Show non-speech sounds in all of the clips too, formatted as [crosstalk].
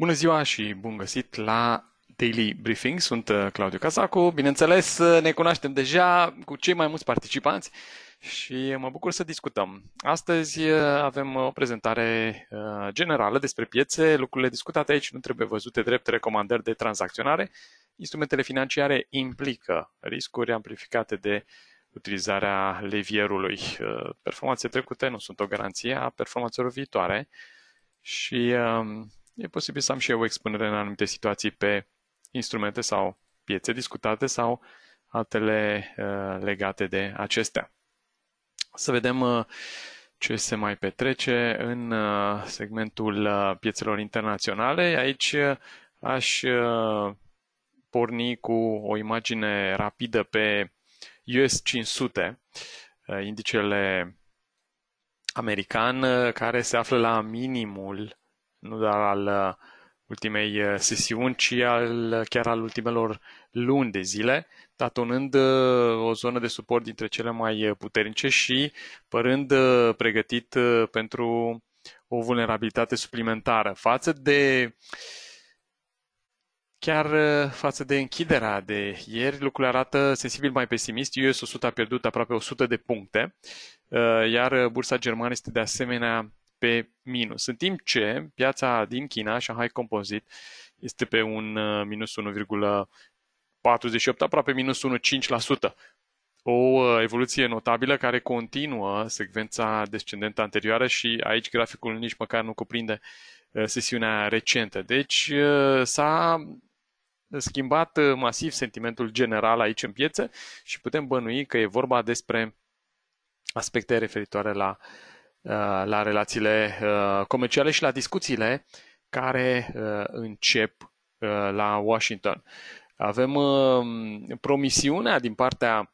Bună ziua și bun găsit la Daily Briefing. Sunt uh, Claudiu Casacu. Bineînțeles, uh, ne cunoaștem deja cu cei mai mulți participanți și mă bucur să discutăm. Astăzi uh, avem o prezentare generală despre piețe. Lucrurile discutate aici nu trebuie văzute drept recomandări de tranzacționare. Instrumentele financiare implică riscuri amplificate de utilizarea levierului. Performanțe trecute nu sunt o garanție a performanțelor viitoare și um, e posibil să am și eu o expunere în anumite situații pe instrumente sau piețe discutate sau altele uh, legate de acestea. Să vedem uh, ce se mai petrece în uh, segmentul uh, piețelor internaționale. Aici uh, aș uh, porni cu o imagine rapidă pe US 500, indicele american care se află la minimul nu doar al uh, ultimei uh, sesiuni, ci al, uh, chiar al ultimelor luni de zile, datonând o zonă de suport dintre cele mai puternice și părând pregătit pentru o vulnerabilitate suplimentară față de Chiar față de închiderea de ieri, lucrurile arată sensibil mai pesimist. US 100 a pierdut aproape 100 de puncte, iar bursa germană este de asemenea pe minus, în timp ce piața din China, Shanghai Composite, este pe un uh, minus 1,48, aproape minus 1,5%. O uh, evoluție notabilă care continuă secvența descendentă anterioară și aici graficul nici măcar nu cuprinde uh, sesiunea recentă. Deci s-a schimbat masiv sentimentul general aici în piață, și putem bănui că e vorba despre aspecte referitoare la uh, Uh, la relațiile uh, comerciale și la discuțiile care uh, încep la Washington. Avem um, promisiunea din partea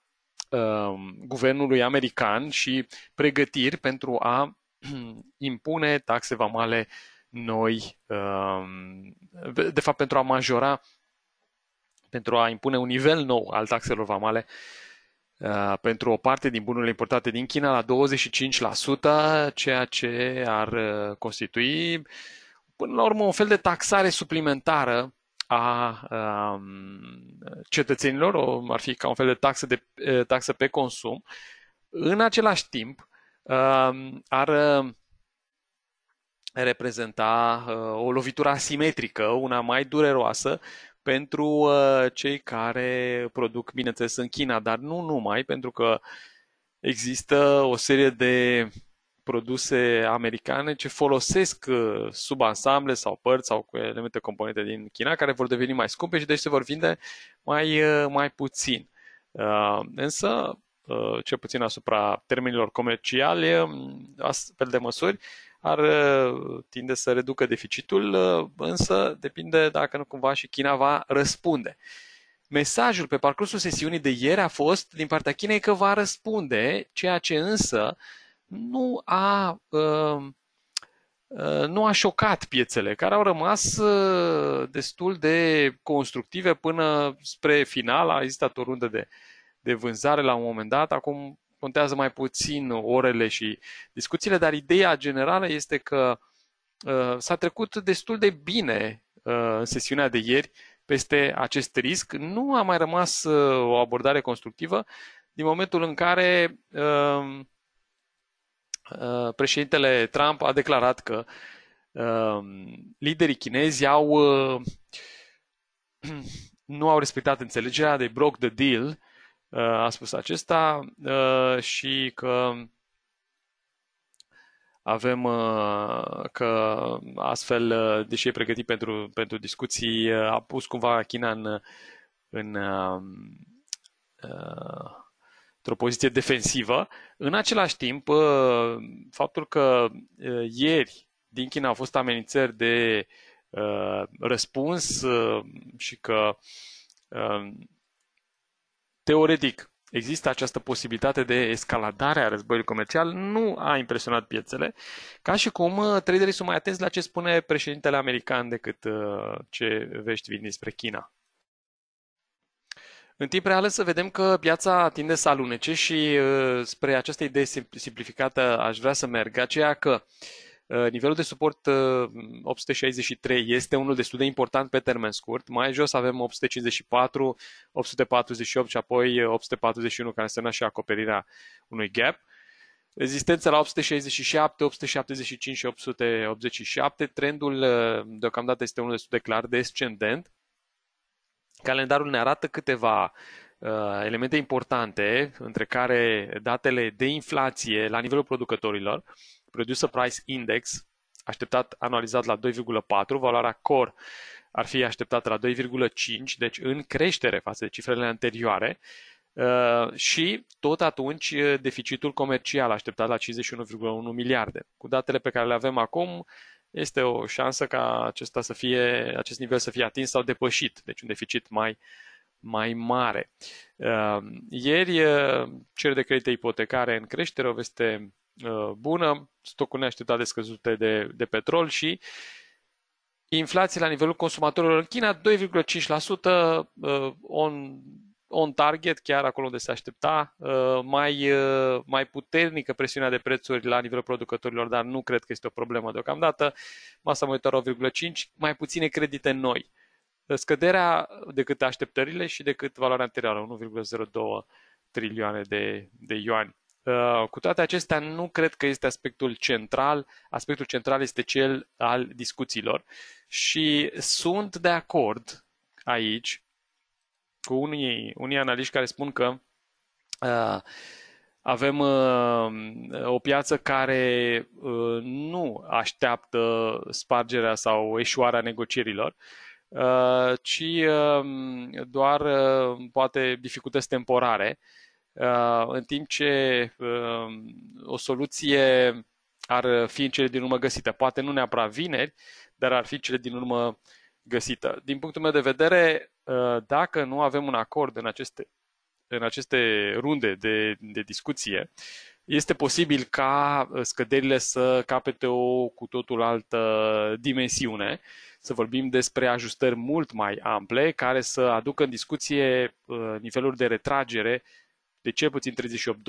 um, guvernului american și pregătiri pentru a [clears throat] impune taxe vamale noi, um, de fapt pentru a majora, pentru a impune un nivel nou al taxelor vamale Uh, pentru o parte din bunurile importate din China la 25%, ceea ce ar uh, constitui până la urmă un fel de taxare suplimentară a um, cetățenilor, ar fi ca un fel de taxă, de, uh, taxă pe consum. În același timp, um, ar reprezenta o lovitură asimetrică, una mai dureroasă pentru uh, cei care produc, bineînțeles, în China, dar nu numai, pentru că există o serie de produse americane ce folosesc uh, subansamble sau părți sau cu elemente componente din China care vor deveni mai scumpe și deci se vor vinde mai, uh, mai puțin. Uh, însă, cel puțin asupra termenilor comerciale, um, astfel de măsuri ar tinde să reducă deficitul, ă, însă depinde dacă nu cumva și China va răspunde. Mesajul pe parcursul sesiunii de ieri a fost din partea Chinei că va răspunde, ceea ce însă nu a, ă, ă, nu a șocat piețele, care au rămas destul de constructive până spre final. A existat o rundă de, de vânzare la un moment dat, acum contează mai puțin orele și discuțiile, dar ideea generală este că uh, s-a trecut destul de bine uh, în sesiunea de ieri peste acest risc. Nu a mai rămas uh, o abordare constructivă din momentul în care uh, uh, președintele Trump a declarat că uh, liderii chinezi au uh, [clears throat] nu au respectat înțelegerea de broke the deal Uh, a spus acesta, uh, și că avem uh, că astfel, deși e pregătit pentru, pentru discuții, a pus cumva China în, în um, într-o poziție defensivă. În același timp, faptul că ieri din China au fost amenințări de răspuns și că um, Teoretic, există această posibilitate de escaladare a războiului comercial, nu a impresionat piețele, ca și cum uh, traderii sunt mai atenți la ce spune președintele american decât uh, ce vești vin despre China. În timp real să vedem că piața tinde să alunece și uh, spre această idee simplificată aș vrea să merg, aceea că uh, Uh, nivelul de suport 863 uh, este unul destul de important pe termen scurt. Mai jos avem 854, 848 și apoi 841 uh, care însemna și acoperirea unui gap. Rezistența la 867, 875 și 887. Trendul deocamdată este unul destul de clar descendent. Calendarul ne arată câteva uh, elemente importante, între care datele de inflație la nivelul producătorilor, Producer Price Index, așteptat anualizat la 2,4, valoarea Core ar fi așteptată la 2,5, deci în creștere față de cifrele anterioare, uh, și tot atunci uh, deficitul comercial așteptat la 51,1 miliarde. Cu datele pe care le avem acum, este o șansă ca acesta să fie, acest nivel să fie atins sau depășit, deci un deficit mai, mai mare. Uh, ieri, cer de credite ipotecare în creștere, o veste Uh, bună, stocul neașteptat de scăzute de, de petrol și inflație la nivelul consumatorilor în China, 2,5% uh, on, on target, chiar acolo unde se aștepta, uh, mai, mai puternică presiunea de prețuri la nivelul producătorilor, dar nu cred că este o problemă deocamdată. Masa monetară 1,5, mai puține credite noi. Scăderea decât așteptările și decât valoarea anterioară, 1,02 trilioane de, de ioani. Uh, cu toate acestea, nu cred că este aspectul central. Aspectul central este cel al discuțiilor. Și sunt de acord aici cu unii, unii analiști care spun că uh, avem uh, o piață care uh, nu așteaptă spargerea sau eșuarea negocierilor, uh, ci uh, doar uh, poate dificultăți temporare. Uh, Uh, în timp ce um, o soluție ar fi în cele din urmă găsită. Poate nu neapărat vineri, dar ar fi cele din urmă găsită. Din punctul meu de vedere, uh, dacă nu avem un acord în aceste, în aceste runde de, de discuție, este posibil ca uh, scăderile să capete o cu totul altă dimensiune, să vorbim despre ajustări mult mai ample care să aducă în discuție niveluri de retragere de cel puțin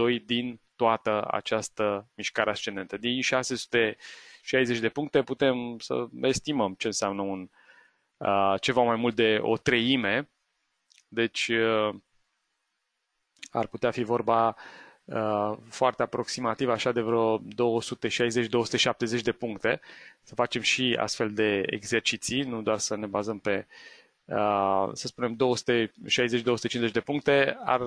38,2 din toată această mișcare ascendentă. Din 660 de puncte putem să estimăm ce înseamnă un uh, ceva mai mult de o treime, deci uh, ar putea fi vorba uh, foarte aproximativ, așa de vreo 260-270 de puncte. Să facem și astfel de exerciții, nu doar să ne bazăm pe, uh, să spunem, 260-250 de puncte, ar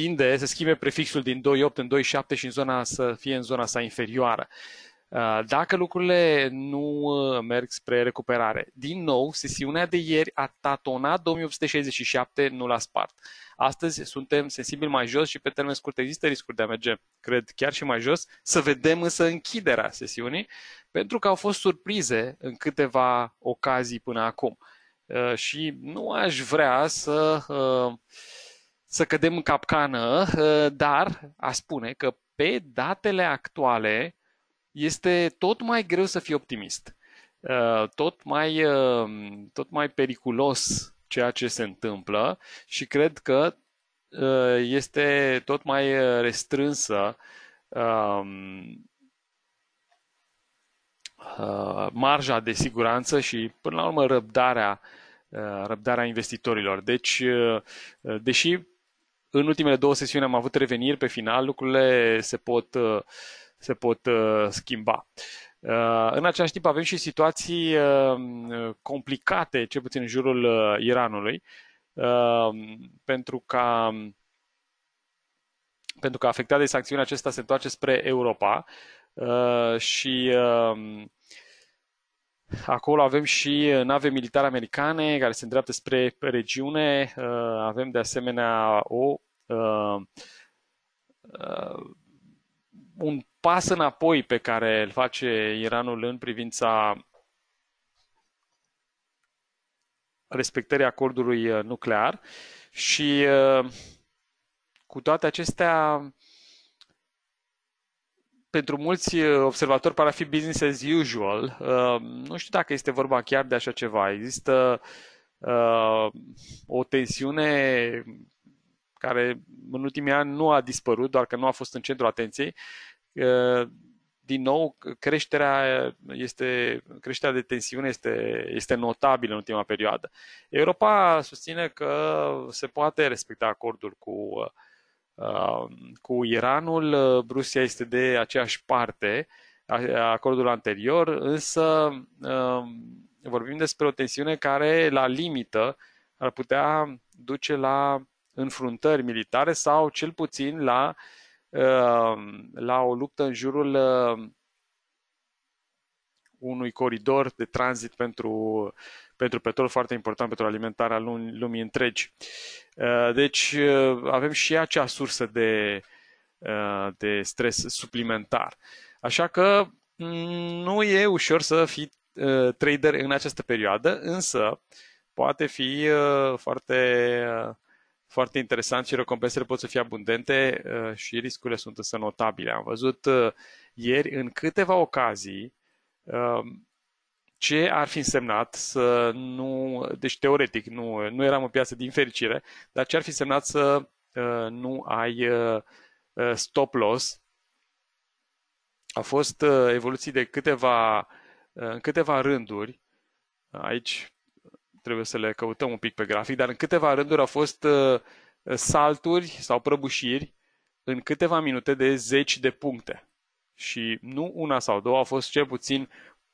tinde să schimbe prefixul din 2.8 în 2.7 și în zona să fie în zona sa inferioară. Uh, dacă lucrurile nu uh, merg spre recuperare, din nou, sesiunea de ieri a tatonat 2867, nu l-a spart. Astăzi suntem sensibil mai jos și pe termen scurt există riscuri de a merge, cred, chiar și mai jos. Să vedem însă închiderea sesiunii, pentru că au fost surprize în câteva ocazii până acum. Uh, și nu aș vrea să să cădem în capcană, ă, dar a spune că pe datele actuale este tot mai greu să fii optimist. Ă, tot mai, ă, tot mai periculos ceea ce se întâmplă și cred că este tot mai restrânsă marja de siguranță și, până la urmă, răbdarea, răbdarea investitorilor. Deci, deși în ultimele două sesiuni am avut reveniri pe final, lucrurile se pot, uh, se pot uh, schimba. Uh, în același timp avem și situații complicate, cel puțin în jurul Iranului, pentru că pentru că afectat de sancțiuni acesta se întoarce spre Europa și Acolo avem și nave militare americane care se îndreaptă spre regiune. Avem de asemenea o uh, uh, un pas înapoi pe care îl face Iranul în privința respectării acordului uh, nuclear și uh, cu toate acestea pentru mulți uh, observatori pare a fi business as usual. Nu știu dacă este vorba chiar de așa ceva. Există o tensiune care în ultimii ani nu a dispărut, doar că nu a fost în centrul atenției. Din nou, creșterea, este, creșterea de tensiune este, este notabilă în ultima perioadă. Europa susține că se poate respecta acordul cu, uh, cu Iranul, Rusia este de aceeași parte a acordului anterior, însă uh, vorbim despre o tensiune care, la limită, ar putea duce la înfruntări militare sau cel puțin la, uh, la o luptă în jurul uh, unui coridor de tranzit pentru, pentru petrol foarte important pentru alimentarea lumii întregi. Uh, deci avem și acea sursă de, de stres suplimentar. Așa că mm, nu e ușor să fii trader în această perioadă, însă poate fi foarte foarte interesant și recompensele pot să fie abundente uh, și riscurile sunt însă notabile. Am văzut uh, ieri în câteva ocazii um, ce ar fi însemnat să nu, deci teoretic nu, nu eram în piață din fericire, dar ce ar fi însemnat să uh, nu ai stop loss. A fost evoluții de câteva, în câteva rânduri, aici trebuie să le căutăm un pic pe grafic, dar în câteva rânduri au fost uh, salturi sau prăbușiri în câteva minute de zeci de puncte. Și nu una sau două, au fost cel puțin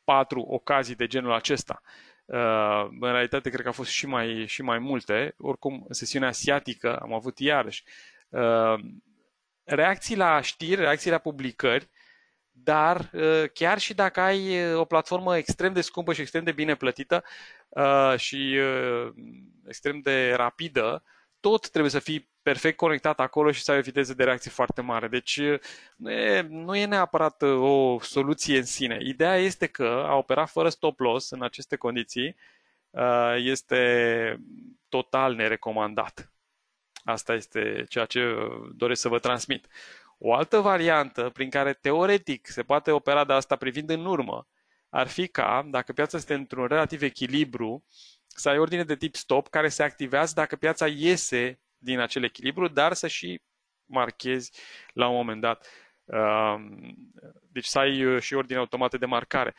patru ocazii de genul acesta. Uh, în realitate, cred că au fost și mai, și mai multe. Oricum, în sesiunea asiatică am avut iarăși. Uh, reacții la știri, reacții la publicări, dar uh, chiar și dacă ai uh, o platformă extrem de scumpă și extrem de bine plătită uh, și extrem de rapidă, tot trebuie să fii perfect conectat acolo și să ai o viteză de reacție foarte mare. Deci nu e, nu e neapărat o soluție în sine. Ideea este că a opera fără stop loss în aceste condiții este total nerecomandat. Asta este ceea ce doresc să vă transmit. O altă variantă prin care teoretic se poate opera de asta privind în urmă ar fi ca, dacă piața este într-un relativ echilibru, să ai ordine de tip stop care se activează dacă piața iese din acel echilibru, dar să și marchezi la un moment dat. Deci să ai uh, și ordine automată de marcare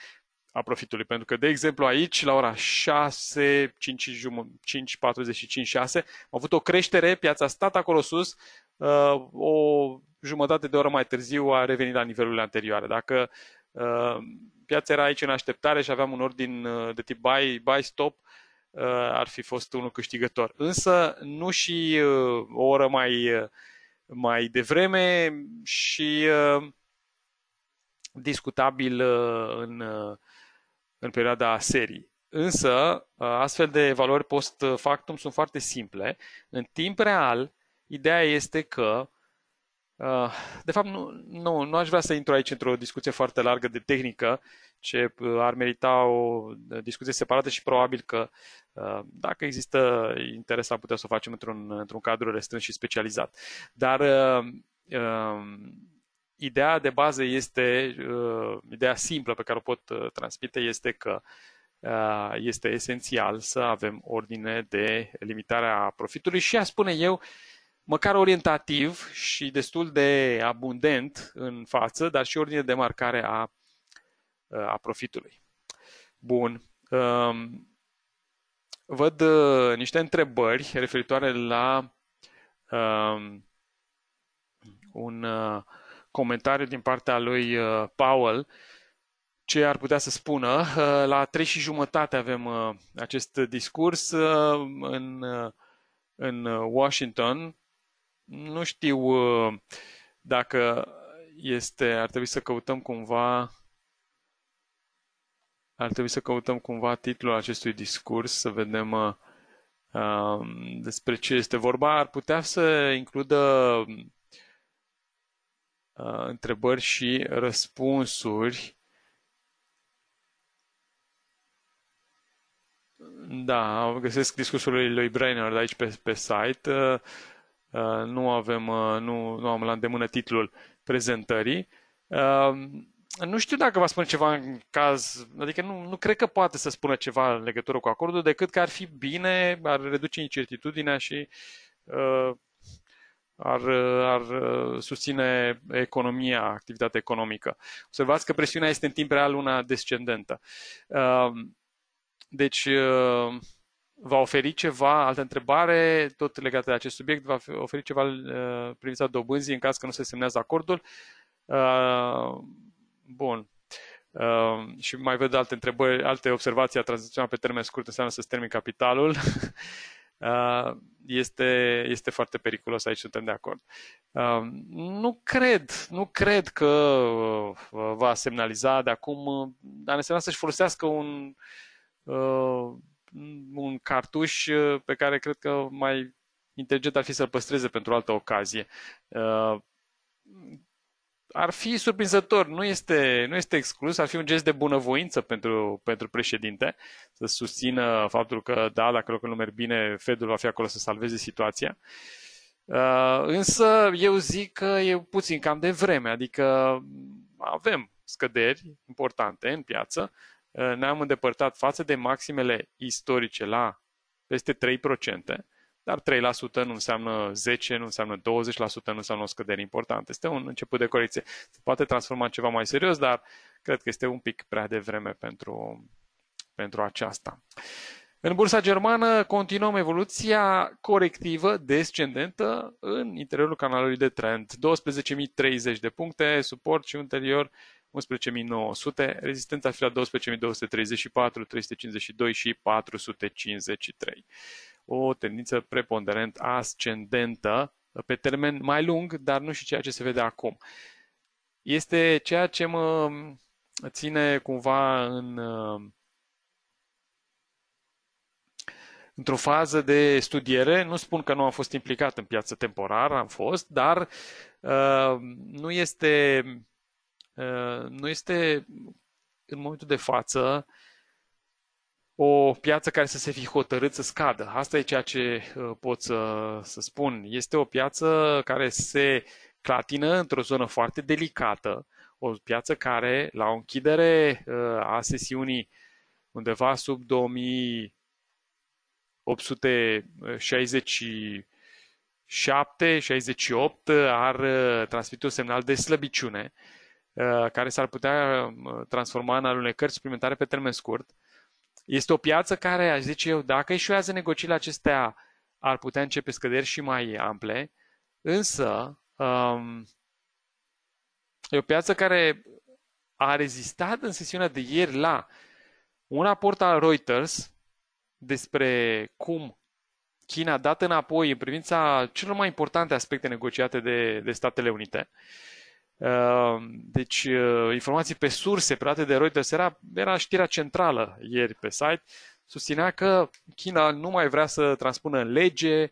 a profitului. Pentru că, de exemplu, aici, la ora 6, 5, 5 45, 6, am avut o creștere, piața a stat acolo sus, Uh, o jumătate de oră mai târziu a revenit la nivelurile anterioare. Dacă uh, piața era aici în așteptare și aveam un ordin uh, de tip buy, buy stop, ar fi fost unul câștigător. Însă nu și o oră mai, mai devreme și discutabil în, în perioada serii. Însă, astfel de valori post factum sunt foarte simple. În timp real, Ideea este că uh, de fapt, nu, nu, nu aș vrea să intru aici într-o discuție foarte largă de tehnică, ce uh, ar merita o uh, discuție separată și probabil că dacă există interes, am putea să o facem într-un, într-un cadru restrâns și specializat. Dar ideea de bază este, ideea simplă pe care o pot transmite este că este esențial să avem ordine de limitare a profitului și a spune eu, măcar orientativ și destul de abundent în față, dar și ordine de marcare a, a profitului. Bun. Um, văd uh, niște întrebări referitoare la um, un uh, comentariu din partea lui uh, Powell ce ar putea să spună. La trei și jumătate avem acest discurs în, în Washington nu știu uh, dacă este, ar trebui să căutăm cumva ar trebui să căutăm cumva titlul acestui discurs, să vedem uh, um, despre ce este vorba. Ar putea să includă uh, întrebări și răspunsuri. Da, găsesc discursul lui Brainerd aici pe, pe site. Uh, Uh, nu avem, uh, nu, nu am la îndemână titlul prezentării. Uh, nu știu dacă va spune ceva în caz, adică nu, nu cred că poate să spună ceva în legătură cu acordul, decât că ar fi bine, ar reduce incertitudinea și uh, ar, ar susține economia, activitatea economică. Observați că presiunea este în timp real una descendentă. Uh, deci, uh, va oferi ceva, altă întrebare, tot legată de acest subiect, va oferi ceva uh, privința dobânzii în caz că nu se semnează acordul. Uh, bun. Uh, și mai văd alte întrebări, alte observații a tranzacțional pe termen scurt înseamnă să-ți termin capitalul. [laughs] Uh, este, este foarte periculos aici, suntem de acord. Uh, nu cred, nu cred că uh, va semnaliza de acum, uh, dar înseamnă să-și folosească un uh, un cartuș uh, pe care cred că mai inteligent ar fi să-l păstreze pentru altă ocazie. Uh, ar fi surprinzător, nu este, nu este exclus, ar fi un gest de bunăvoință pentru, pentru președinte să susțină faptul că, da, dacă lucrurile nu merg bine, Fedul va fi acolo să salveze situația. Uh, însă eu zic că e puțin cam de vreme, adică avem scăderi importante în piață, Eh, ne-am îndepărtat față de maximele istorice la peste 3%, dar 3% nu înseamnă 10, nu înseamnă 20%, nu înseamnă o scădere importantă. Este un început de corecție. Se poate transforma în ceva mai serios, dar cred că este un pic prea devreme pentru, pentru aceasta. În bursa germană continuăm evoluția corectivă, descendentă, în interiorul canalului de trend. 12.030 de puncte, suport și ulterior 11.900, rezistența ar fi la 12.234, 352 și 453. O tendință preponderent ascendentă pe termen mai lung, dar nu și ceea ce se vede acum. Este ceea ce mă ține cumva în, într-o fază de studiere. Nu spun că nu am fost implicat în piață temporar, am fost, dar uh, nu este Uh, nu este în momentul de față o piață care să se fi hotărât să scadă. Asta e ceea ce uh, pot să, să spun. Este o piață care se clatină într-o zonă foarte delicată, o piață care, la o închidere uh, a sesiunii undeva sub 2867-68, ar transmite un semnal de slăbiciune. Uh, care s-ar putea uh, transforma în alunecări suplimentare pe termen scurt. Este o piață care, aș zice eu, dacă eșuează negocierile acestea, ar putea începe scăderi și mai ample, însă um, e o piață care a rezistat în sesiunea de ieri la un raport al Reuters despre cum China a dat înapoi în privința celor mai importante aspecte negociate de, de Statele Unite. Uh, Ehm, deci, eh, informații pe surse predate de Reuters era, era știrea centrală ieri pe site. Susținea că China nu mai vrea să transpună în lege eh,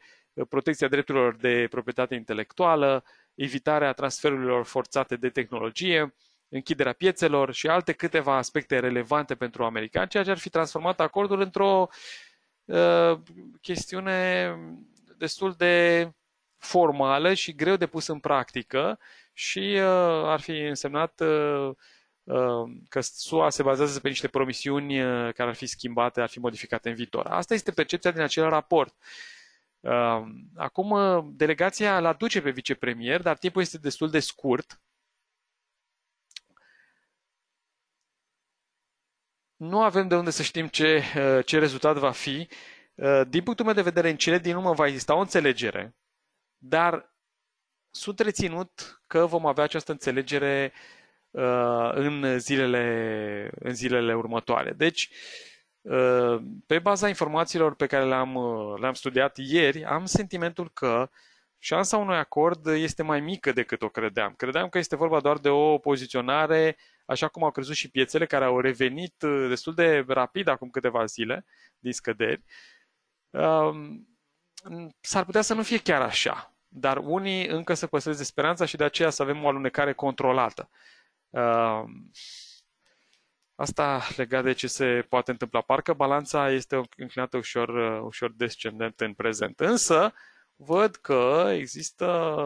protecția drepturilor de proprietate intelectuală, evitarea transferurilor forțate de tehnologie, închiderea piețelor și alte câteva aspecte relevante pentru americani, ceea ce ar fi transformat acordul într-o uh, chestiune destul de formală și greu de pus în practică și uh, ar fi însemnat uh, uh că SUA se bazează pe niște promisiuni uh, care ar fi schimbate, ar fi modificate în viitor. Asta este percepția din acel raport. Uh, acum, delegația îl aduce pe vicepremier, dar timpul este destul de scurt. Nu avem de unde să știm ce, ce rezultat va fi. Din punctul meu de vedere, în cele din urmă va exista o înțelegere dar sunt reținut că vom avea această înțelegere uh, în, zilele, în zilele următoare. Deci, uh, pe baza informațiilor pe care le-am, uh, le-am studiat ieri, am sentimentul că șansa unui acord este mai mică decât o credeam. Credeam că este vorba doar de o poziționare, așa cum au crezut și piețele care au revenit uh, destul de rapid acum câteva zile din scăderi. Uh, s-ar putea să nu fie chiar așa dar unii încă să păstreze speranța și de aceea să avem o alunecare controlată. Ehm, asta legat de ce se poate întâmpla. Parcă balanța este înclinată ușor, ușor descendent în prezent. Însă, văd că există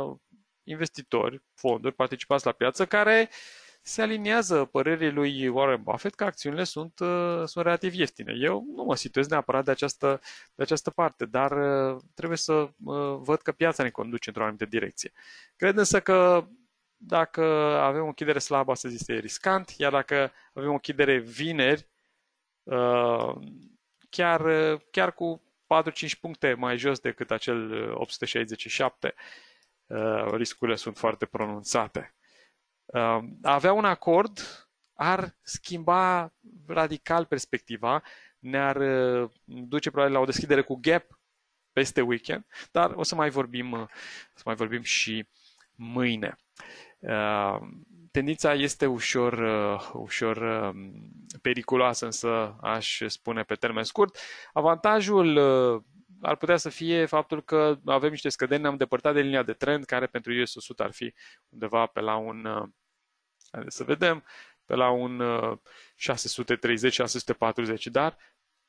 investitori, fonduri, participați la piață, care uh, se aliniază părerii lui Warren Buffett că acțiunile sunt, uh, sunt relativ ieftine. Eu nu mă situez neapărat de această, de această parte, dar uh, trebuie să uh, văd că piața ne conduce într-o anumită direcție. Cred însă că dacă avem o chidere slabă, zice, e riscant, iar dacă avem o chidere vineri, chiar, chiar cu 4-5 puncte mai jos decât acel 867, riscurile sunt foarte pronunțate. A um, avea un acord ar schimba radical perspectiva, ne-ar uh, duce probabil la o deschidere cu gap peste weekend, dar o să mai vorbim, uh, o să mai vorbim și mâine. Um, tendința este ușor, uh, ușor um, periculoasă, însă aș spune pe termen scurt. Avantajul ar putea să fie faptul că avem niște scăderi, ne-am depărtat de linia de trend, care pentru US 100 ar fi undeva pe la un, uh, să vedem, pe la un 630-640, uh, dar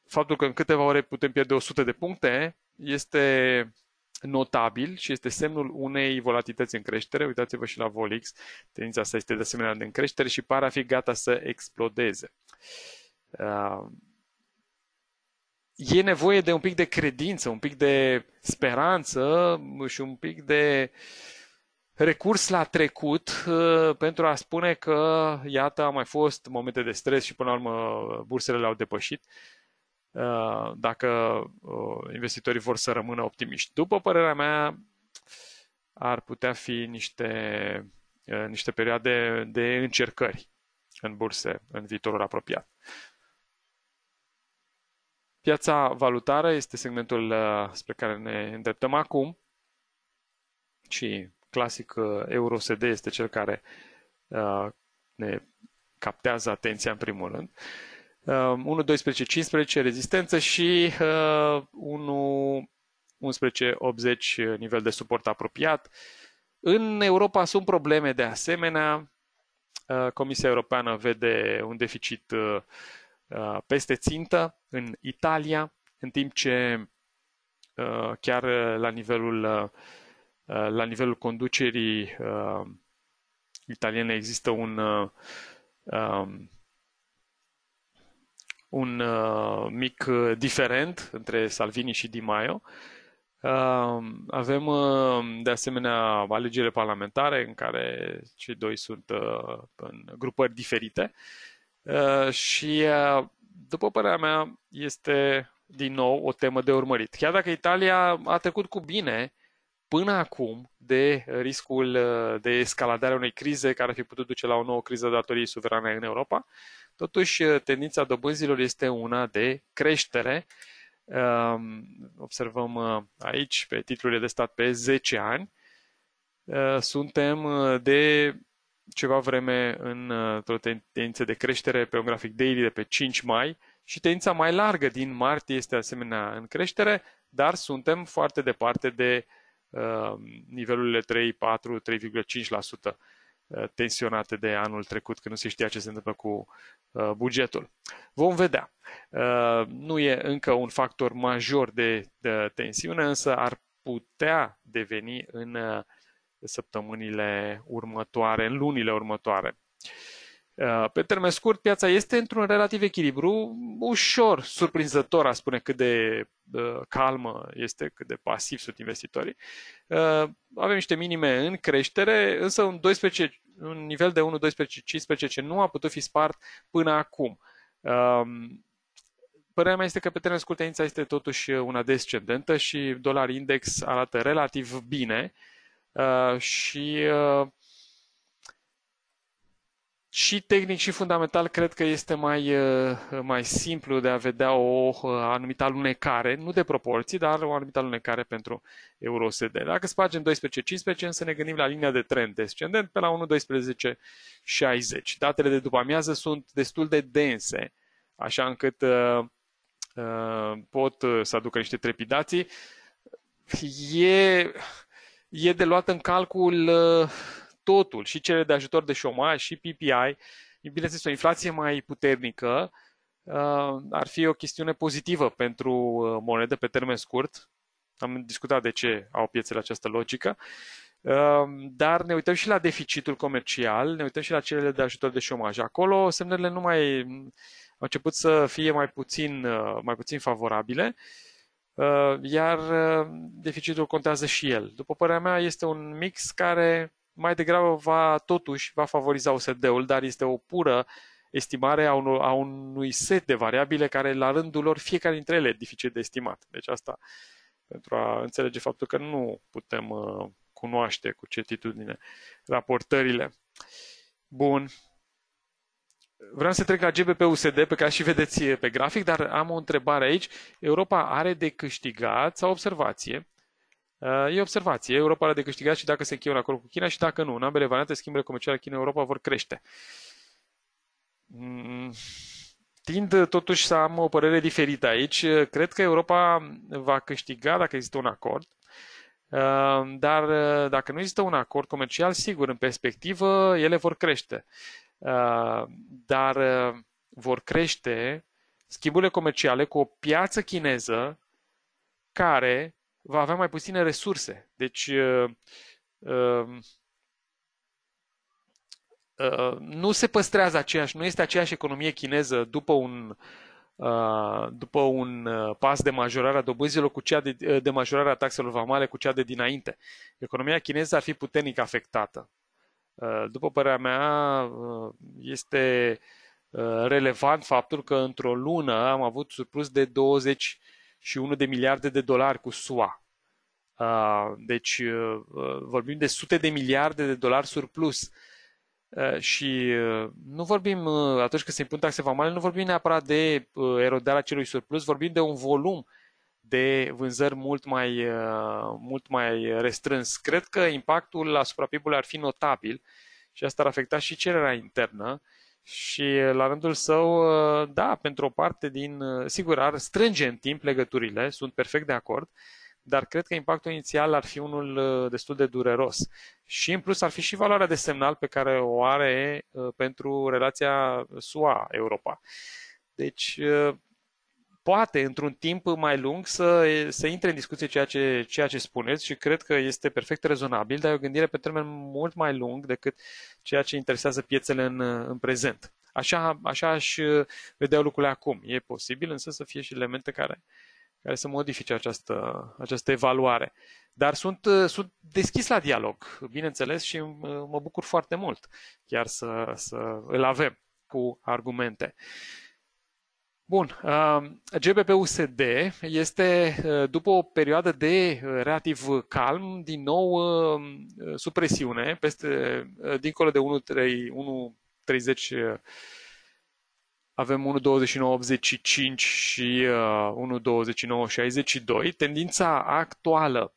faptul că în câteva ore putem pierde 100 de puncte este notabil și este semnul unei volatilități în creștere. Uitați-vă și la Volix, tendința asta este de asemenea în creștere și pare a fi gata să explodeze. Uh, e nevoie de un pic de credință, un pic de speranță și un pic de recurs la trecut uh, pentru a spune că, iată, au mai fost momente de stres și până la urmă bursele le-au depășit uh, dacă uh, investitorii vor să rămână optimiști. După părerea mea, ar putea fi niște, niște perioade de încercări în burse în viitorul apropiat. Piața valutară este segmentul uh, spre care ne îndreptăm acum și clasic uh, EUROSD este cel care uh, ne captează atenția în primul rând. 1, 12, 15 rezistență și 1, 11, 80 nivel de suport apropiat. În Europa sunt probleme de asemenea. Comisia Europeană vede un deficit uh, Uh, peste țintă în Italia, în timp ce uh, chiar uh, la nivelul, la nivelul conducerii italiene există un, um, un mic diferent între Salvini și Di Maio. Avem de asemenea alegerile parlamentare în care cei doi sunt în grupări diferite. Uh, și, uh, după părerea mea, este din nou o temă de urmărit. Chiar dacă Italia a trecut cu bine până acum de riscul uh, de escaladare unei crize care ar fi putut duce la o nouă criză datoriei suverane în Europa, totuși tendința dobânzilor este una de creștere. Um, observăm aici pe titlurile de stat pe 10 ani. Suntem de ceva vreme în uh, o tendință de creștere pe un grafic daily de pe 5 mai și tendința mai largă din martie este asemenea în creștere, dar suntem foarte departe de uh, nivelurile 3, 4, 3,5% tensionate de anul trecut, când nu se știa ce se întâmplă cu uh, bugetul. Vom vedea. Uh, nu e încă un factor major de, de tensiune, însă ar putea deveni în uh, săptămânile următoare, în lunile următoare. Uh, pe termen scurt, piața este într-un relativ echilibru, ușor surprinzător, a spune cât de uh, calmă este, cât de pasiv sunt investitorii. Uh, avem niște minime în creștere, însă un, 12, un nivel de 1, 12, 15 ce nu a putut fi spart până acum. Um, părerea mea este că pe termen scurt tendința este totuși una descendentă și dolar index arată relativ bine. Uh, Uh, și uh, și tehnic și fundamental cred că este mai, uh, mai simplu de a vedea o uh, anumită alunecare, nu de proporții, dar o anumită alunecare pentru EUROSD. Dacă spargem 12-15, însă ne gândim la linia de trend descendent pe la 1.12.60. Datele de după amiază sunt destul de dense, așa încât uh, uh, pot să aducă niște trepidații. E e de luat în calcul uh, totul, și cele de ajutor de șomaj, și PPI. Bineînțeles, o inflație mai puternică uh, ar fi o chestiune pozitivă pentru uh, monedă pe termen scurt. Am discutat de ce au piețele această logică. Dar ne uităm și la deficitul comercial, ne uităm și la cele de ajutor de șomaj. Acolo semnele nu mai au început să fie mai puțin, mai puțin favorabile. Uh, Uh, iar uh, deficitul contează și el. După părerea mea, este un mix care mai degrabă va totuși va favoriza OSD-ul, dar este o pură estimare a, unui, a unui set de variabile care la rândul lor fiecare dintre ele e dificil de estimat. Deci asta pentru a înțelege faptul că nu putem uh, cunoaște cu certitudine raportările. Bun, Vreau să trec la GBP-USD, pe care și vedeți pe grafic, dar am o întrebare aici. Europa are de câștigat sau observație? Uh, e observație. Europa are de câștigat și dacă se încheie un acord cu China și dacă nu. În ambele variante, schimburile comerciale China-Europa vor crește. Mm, tind totuși să am o părere diferită aici. Cred că Europa va câștiga dacă există un acord. Uh, dar uh, dacă nu există un acord comercial, sigur, în perspectivă, ele vor crește. Uh, dar uh, vor crește schimburile comerciale cu o piață chineză care va avea mai puține resurse. Deci, uh, um, nu se păstrează aceeași, nu este aceeași economie chineză după un, după un pas de majorare a dobânzilor cu cea de, de majorare a taxelor vamale cu cea de dinainte. Economia chineză ar fi puternic afectată. Uh, după părerea mea, uh, este uh, relevant faptul că într-o lună am avut surplus de 21 de miliarde de dolari cu SUA. Deci vorbim de sute de miliarde de dolari surplus. Și nu vorbim, atunci când se impun taxe vamale, nu vorbim neapărat de erodarea acelui surplus, vorbim de un volum de vânzări mult mai, uh, mult mai restrâns. Cred că impactul asupra PIB-ului ar fi notabil și asta ar afecta și cererea internă și uh, la rândul său, uh, da, pentru o parte din, sigur, ar strânge în timp legăturile, sunt perfect de acord, dar cred că impactul inițial ar fi unul destul de dureros. Și în plus ar fi și valoarea de semnal pe care o are pentru relația SUA-Europa. Deci poate, într-un timp mai lung, să, să intre în discuție ceea ce, ceea ce spuneți și cred că este perfect rezonabil, dar e o gândire pe termen mult mai lung decât ceea ce interesează piețele în, în prezent. Așa, așa aș uh, vedea lucrurile acum. E posibil însă să fie și elemente care, care să modifice această, această evaluare. Dar sunt, uh, sunt deschis la dialog, bineînțeles, și uh, mă bucur foarte mult chiar să, să îl avem cu argumente. Uh, Bun, uh, GBP-USD este, uh, după o perioadă de uh, relativ calm, din nou sub presiune, peste, dincolo de 1,30 avem 1,2985 și 1,2962. Tendința actuală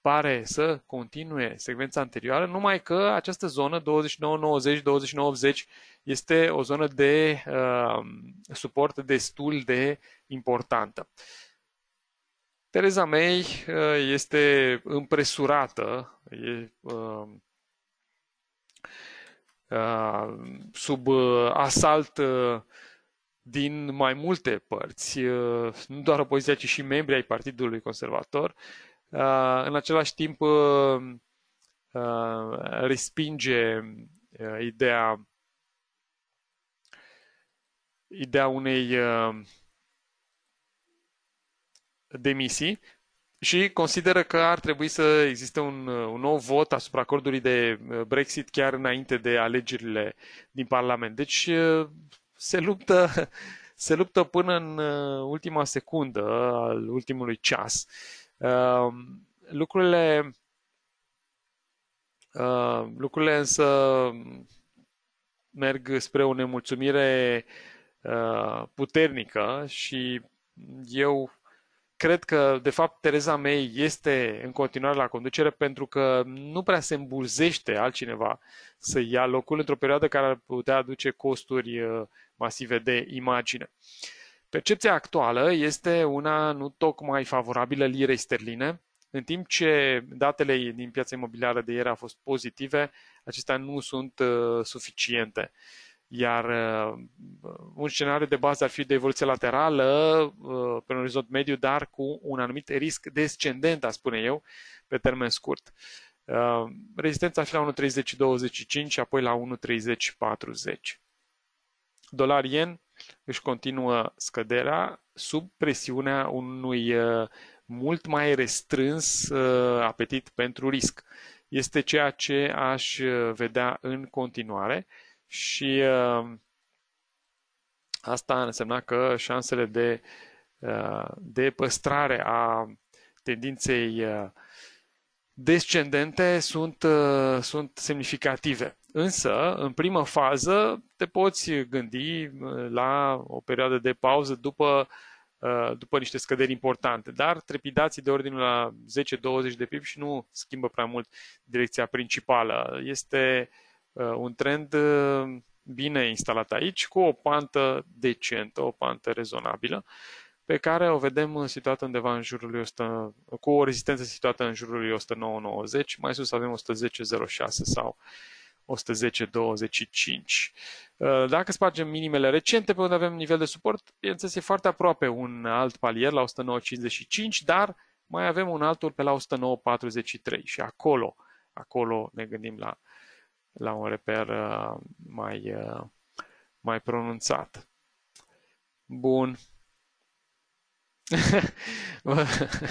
pare să continue secvența anterioară, numai că această zonă 29,90-29,80 este o zonă de uh, suport destul de importantă. Tereza May uh, este împresurată, e, uh, uh, sub uh, asalt uh, din mai multe părți, uh, nu doar opoziția, ci și membrii ai Partidului Conservator. Uh, în același timp, uh, uh respinge uh, ideea ideea unei uh, demisii și consideră că ar trebui să existe un, uh, un nou vot asupra acordului de uh, Brexit chiar înainte de alegerile din Parlament. Deci se luptă, [laughs] se luptă până în ultima secundă al ultimului ceas. Lucrurile, lucrurile însă merg spre o nemulțumire uh, Uh, puternică și eu cred că, de fapt, Tereza May este în continuare la conducere pentru că nu prea se îmbulzește altcineva să ia locul într-o perioadă care ar putea aduce costuri uh, masive de imagine. Percepția actuală este una nu tocmai favorabilă lirei sterline, în timp ce datele din piața imobiliară de ieri au fost pozitive, acestea nu sunt uh, suficiente. Uh, iar uh, un scenariu de bază ar fi de evoluție laterală uh, pe un orizont mediu, dar cu un anumit risc descendent, a spune eu, pe termen scurt. Uh, rezistența ar fi la 1.30-25 și apoi la 1.30-40. Dolar yen își continuă scăderea sub presiunea unui mult mai restrâns apetit pentru risc. Este ceea ce aș vedea în continuare și uh, asta însemna că șansele de, uh, de păstrare a tendinței uh, descendente sunt, sunt semnificative. Însă, în primă fază, te poți gândi la o perioadă de pauză după, după niște scăderi importante, dar trepidații de ordinul la 10-20 de pip și nu schimbă prea mult direcția principală. Este uh, Uh, un trend uh, bine instalat aici, cu o pantă decentă, o pantă rezonabilă, pe care o vedem uh, situată undeva în jurul lui 100, cu o rezistență situată în jurul lui 190, mai sus avem 110.06 sau 110.25. Dacă spargem minimele recente pe unde avem nivel de suport, bineînțeles e foarte aproape un alt palier la 109.55, dar mai avem un altul pe la 109.43 și acolo, acolo ne gândim la la un reper uh, mai, uh, mai pronunțat. Bun. [laughs] [laughs]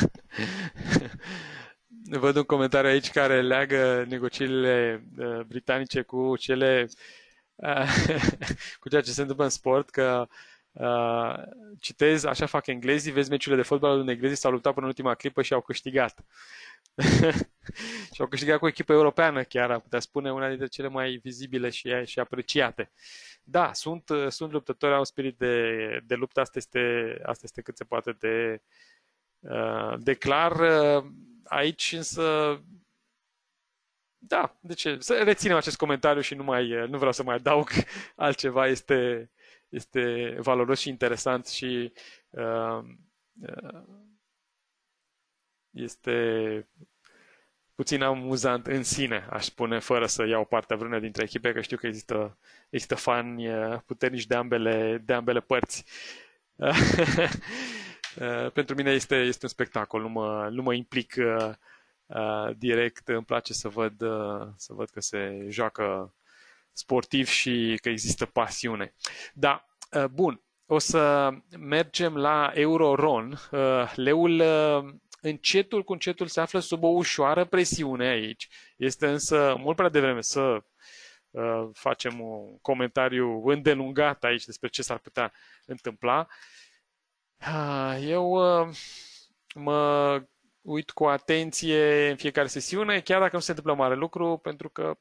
Văd un comentariu aici care leagă negocierile uh, britanice cu cele [laughs] cu ceea ce se întâmplă în sport, că uh, citez, așa fac englezii, vezi meciurile de fotbal în englezii, s-au luptat până în ultima clipă și au câștigat și au câștigat cu echipa europeană chiar, a putea spune, una dintre cele mai vizibile și, și apreciate. Da, sunt, sunt luptători, au spirit de, de luptă, asta este, asta este cât se poate de, uh, de clar. Uh, aici însă da, de ce? Să reținem acest comentariu și nu, mai, nu vreau să mai adaug [laughs] altceva. Este, este valoros și interesant și uh, uh, este puțin amuzant în sine, aș spune, fără să iau partea vreuna dintre echipe, că știu că există, există fani eh, puternici de ambele, de ambele părți. [laughs] Eh, pentru mine este, este un spectacol, nu mă, nu mă implic eh, direct, îmi place să văd, să văd că se joacă sportiv și că există pasiune. Da, bun, o să mergem la Euroron. Leul încetul cu încetul se află sub o ușoară presiune aici. Este însă mult prea devreme să uh, facem un comentariu îndelungat aici despre ce s-ar putea întâmpla. Uh, eu uh, mă uit cu atenție în fiecare sesiune, chiar dacă nu se întâmplă mare lucru, pentru că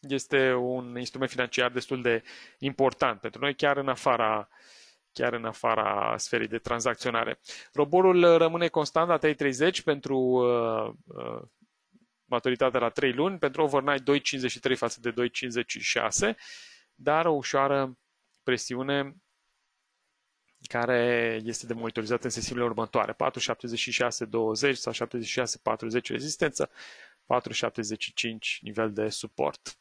este un instrument financiar destul de important pentru noi, chiar în afara uh, chiar în afara sferei de tranzacționare. Roborul rămâne constant la 3.30 pentru uh, uh, maturitatea la 3 luni, pentru overnight 2.53 față de 2.56, dar o ușoară presiune care este de monitorizat în sesiunile următoare. 4.76.20 sau 76.40 rezistență, 4.75 nivel de suport.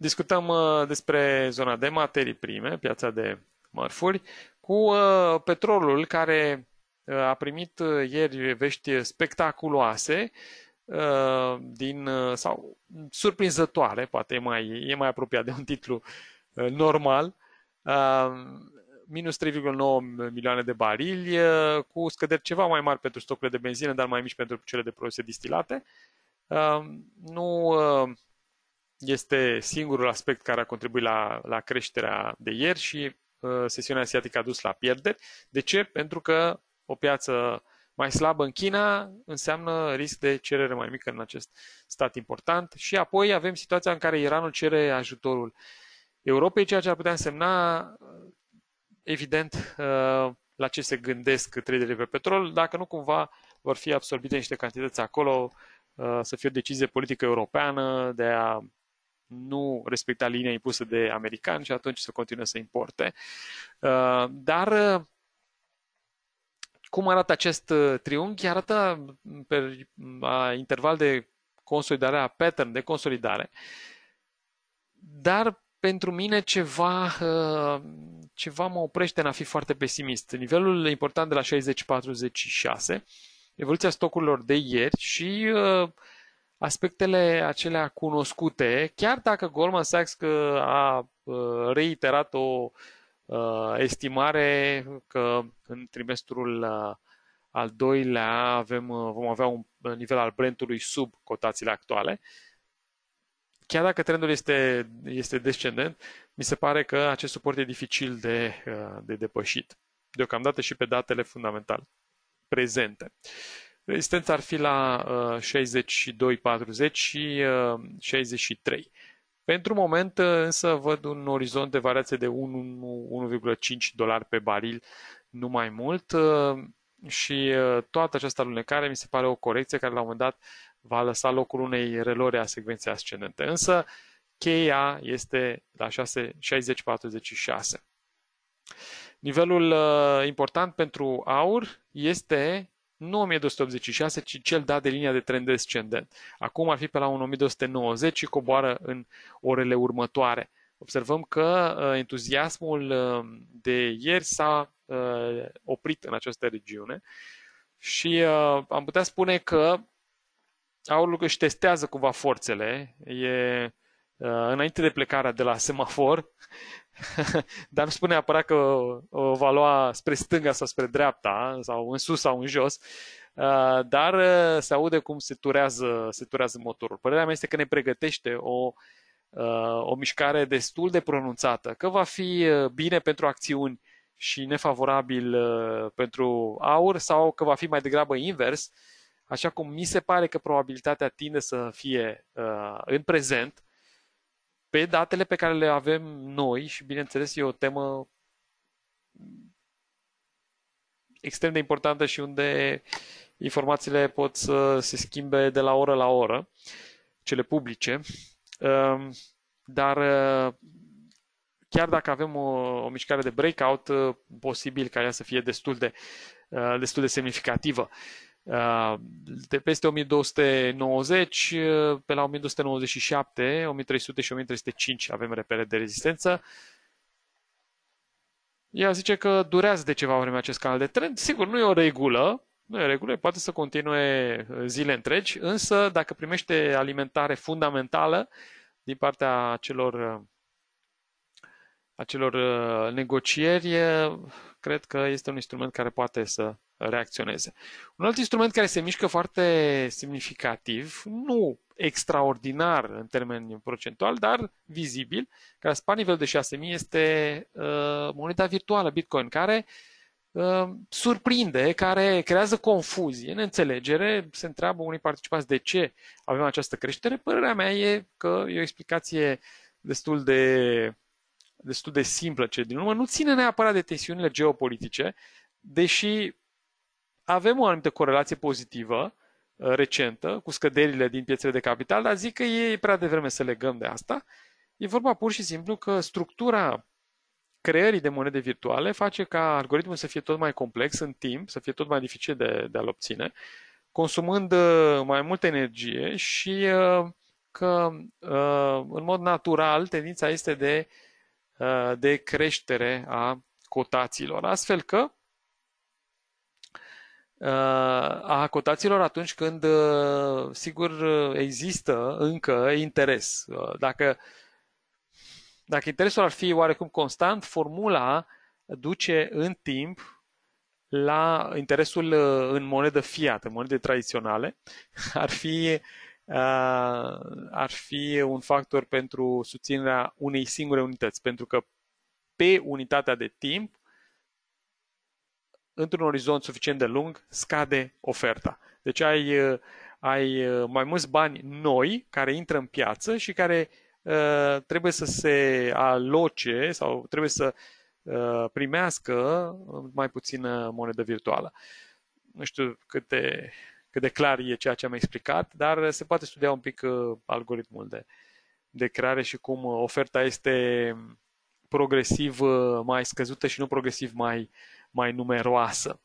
Discutăm uh, despre zona de materii prime, piața de mărfuri, cu uh, petrolul care uh, a primit ieri vești spectaculoase din, sau surprinzătoare, poate e mai, e mai apropiat de un titlu normal, minus 3,9 milioane de barili, cu scăderi ceva mai mari pentru stocurile de benzină, dar mai mici pentru cele de produse distilate. Nu este singurul aspect care a contribuit la, la creșterea de ieri și uh, sesiunea asiatică a dus la pierderi. De ce? Pentru că o piață mai slabă în China înseamnă risc de cerere mai mică în acest stat important și apoi avem situația în care Iranul cere ajutorul Europei, ceea ce ar putea însemna, uh, evident, uh, la ce se gândesc traderii pe petrol, dacă nu cumva vor fi absorbite niște cantități acolo, uh, să fie o decizie politică europeană de a nu respecta linia impusă de americani și atunci să continuă să importe. Uh, dar uh, cum arată acest uh, triunghi? Arată mm, pe mm, interval de consolidare a pattern, de consolidare, dar pentru mine ceva, ceva mă oprește în a fi foarte pesimist. Nivelul important de la 60-46, evoluția stocurilor de ieri și uh, aspectele acelea cunoscute, chiar dacă Goldman Sachs că a uh, reiterat o uh, estimare că în trimestrul uh, al doilea avem, vom avea un nivel al Brentului sub cotațiile actuale. Chiar dacă trendul este, este descendent, mi se pare că acest suport e dificil de, de depășit, deocamdată și pe datele fundamentale prezente. Uh, Rezistența ar fi la uh, 62-40 și uh, 63. Pentru moment uh, însă văd un orizont de variație de 1,5 dolari pe baril, nu mai mult uh, și uh, toată această alunecare mi se pare o corecție care la un moment dat va lăsa locul unei relore a secvenței ascendente. Însă cheia este la 60-46. Nivelul important pentru aur este nu 1286, ci cel dat de linia de trend descendent. Acum ar fi pe la un 1290 și coboară în orele următoare. Observăm că uh, entuziasmul uh, de ieri s-a uh, oprit în această regiune și am putea spune că aurul își testează cumva forțele. E, Uh, înainte de plecarea de la semafor, [laughs] dar nu spune neapărat că o va lua spre stânga sau spre dreapta, sau în sus sau în jos, uh, dar uh, se aude cum se turează, se turează motorul. Părerea mea este că ne pregătește o, o mișcare destul de pronunțată, că va fi bine pentru acțiuni și nefavorabil pentru aur sau că va fi mai degrabă invers, așa cum mi se pare că probabilitatea tinde să fie în prezent, pe datele pe care le avem noi și, bineînțeles, e o temă extrem de importantă și unde informațiile pot să se schimbe de la oră la oră, cele publice, ehm, dar eh, chiar dacă avem o, o mișcare de breakout, eh, posibil ca ea să fie destul de, eh, destul de semnificativă. Uh, de peste 1290 uh, pe la 1297, 1300 și 1305 avem repere de rezistență. Ea zice că durează de ceva vreme acest canal de trend. Sigur, nu e o regulă, nu e o regulă, poate să continue uh, zile întregi, însă dacă primește alimentare fundamentală din partea acelor, acelor negocieri, cred că este un instrument care poate să reacționeze. Un alt instrument care se mișcă foarte semnificativ, nu extraordinar în termeni procentual, dar vizibil, care spa nivel de 6000, este uh, moneda virtuală Bitcoin, care uh, surprinde, care creează confuzie, neînțelegere, se întreabă unii participați de ce avem această creștere. Părerea mea e că e o explicație destul de, destul de simplă ce din urmă. Nu ține neapărat de tensiunile geopolitice, deși avem o anumită corelație pozitivă uh, recentă cu scăderile din piețele de capital, dar zic că e prea devreme să legăm de asta. E vorba pur și simplu că structura creării de monede virtuale face ca algoritmul să fie tot mai complex în timp, să fie tot mai dificil de, de a-l obține, consumând uh, mai multă energie și uh, că în mod natural tendința este de, de creștere a cotațiilor. Astfel că a cotațiilor atunci când, uh, sigur, există încă interes. Uh, dacă, dacă interesul ar fi oarecum constant, formula duce în timp la interesul uh, în monedă fiat, în monede tradiționale, [laughs] ar fi, ar fi un factor pentru susținerea unei singure unități, pentru că pe unitatea de timp într-un orizont suficient de lung, scade oferta. Deci ai, uh, ai uh, mai mulți bani noi care intră în piață și care uh, trebuie să se aloce sau trebuie să uh, primească mai puțină monedă virtuală. Nu știu cât de, cât de clar e ceea ce am explicat, dar se poate studia un pic uh, algoritmul de, de creare și cum oferta este progresiv uh, mai scăzută și nu progresiv mai uh, mai numeroasă.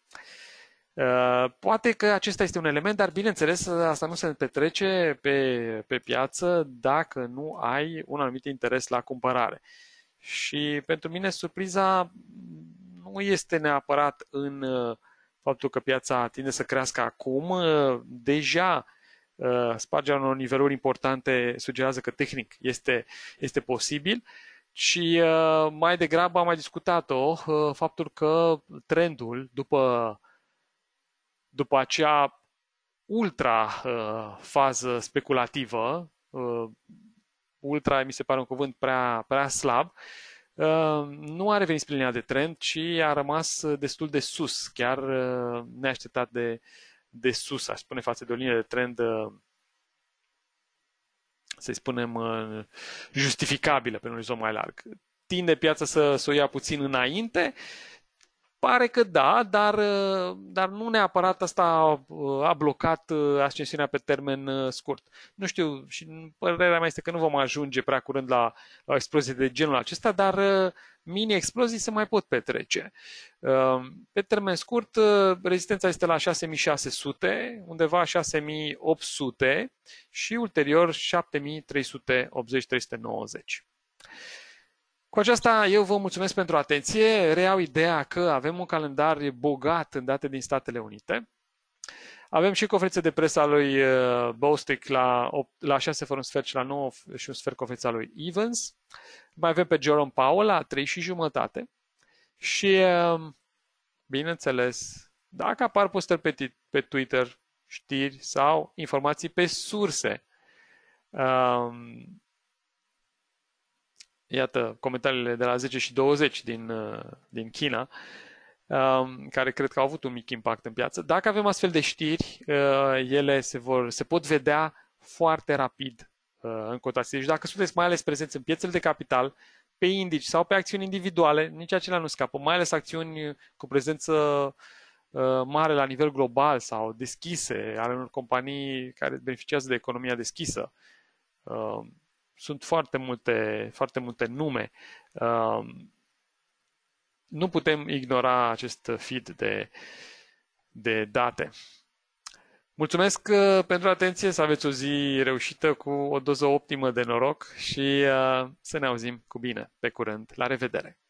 Uh, poate că acesta este un element, dar bineînțeles asta nu se petrece pe, pe piață dacă nu ai un anumit interes la cumpărare. Și pentru mine surpriza nu este neapărat în uh, faptul că piața tinde să crească acum. Uh, deja spargea unor niveluri importante sugerează că tehnic este, este posibil. Uh, și uh, mai degrabă am mai discutat-o, uh, faptul că trendul după, după acea ultra uh, fază speculativă, ultra mi se pare un cuvânt prea, prea slab, nu a revenit spre linia de trend, ci a rămas destul de sus, chiar neașteptat de, de sus, aș spune, față de o linie de trend să-i spunem, uh, justificabilă pe un orizont mai larg. Tinde piața să, să o ia puțin înainte, uh, Pare că da, dar, uh, dar nu neapărat asta a, uh, a blocat uh, ascensiunea pe termen scurt. Nu știu, și părerea mea este că nu vom ajunge prea curând la, la explozii de genul acesta, dar mini-explozii se mai pot petrece. Pe termen scurt, rezistența este la 6600, undeva 6800 și ulterior 7380-390. Cu aceasta eu vă mulțumesc pentru atenție. Reau ideea că avem un calendar bogat în date din Statele Unite. Avem și conferințe de presă a lui uh, Bostic la, 8, la 6 fără un sfert și la 9 și un sfert conferința lui Evans. Mai avem pe Jerome Powell la 3 și jumătate. Și, uh, bineînțeles, dacă apar postări pe, pe Twitter, știri sau informații pe surse, uh, Iată comentariile de la 10 și 20 din, uh, din China, um, care cred că au avut un mic impact în piață. Dacă avem astfel de știri, uh, ele se, vor, se pot vedea foarte rapid uh, în cotație. Deci dacă sunteți mai ales prezenți în piețele de capital, pe indici sau pe acțiuni individuale, nici acelea nu scapă, mai ales acțiuni cu prezență mare la nivel global sau deschise, ale unor companii care beneficiază de economia deschisă sunt foarte multe, foarte multe nume. Um, nu putem ignora acest feed de, de date. Mulțumesc uh, pentru atenție, să aveți o zi reușită cu o doză optimă de noroc și uh, să ne auzim cu bine. Pe curând, la revedere!